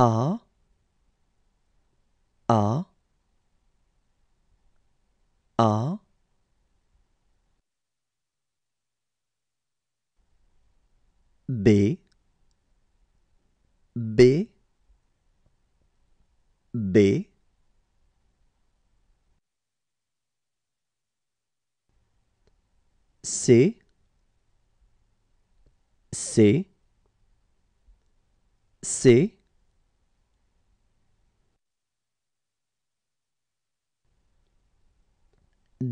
A A A B B B C C C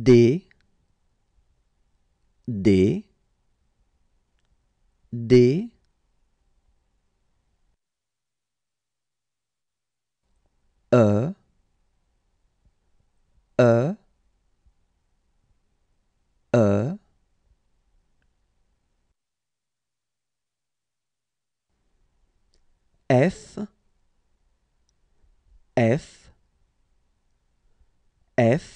D D D E E E F F F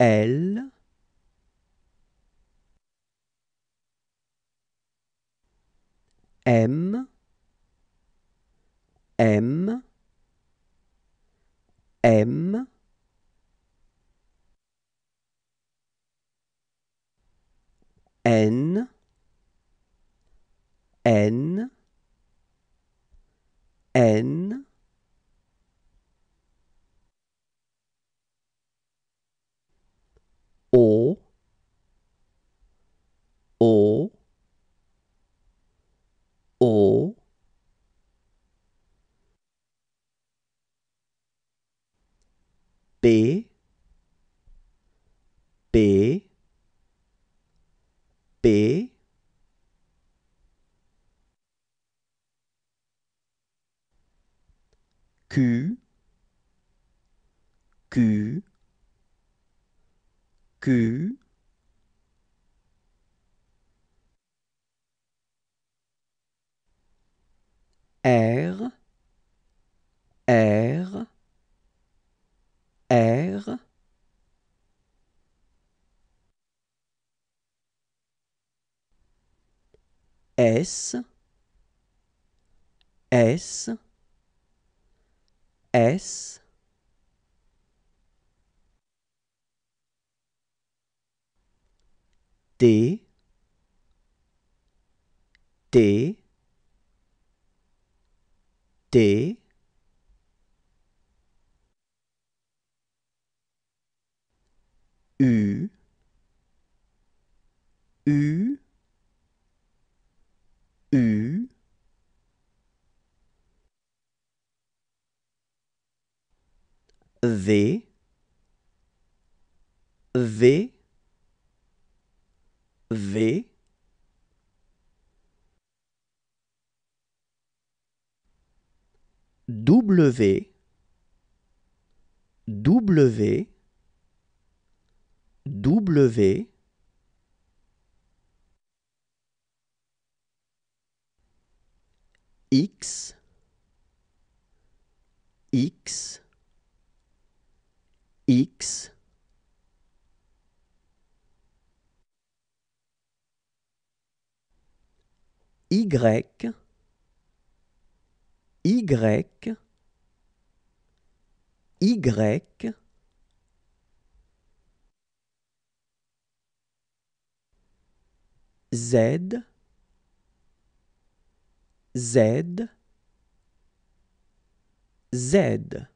L M M M n n n 오, 오, 오, 배, 배, 배, 그, 그, Q. R R R S S S T T T U U U V V V W W W X X X Y, Y, Y, Z, Z, Z.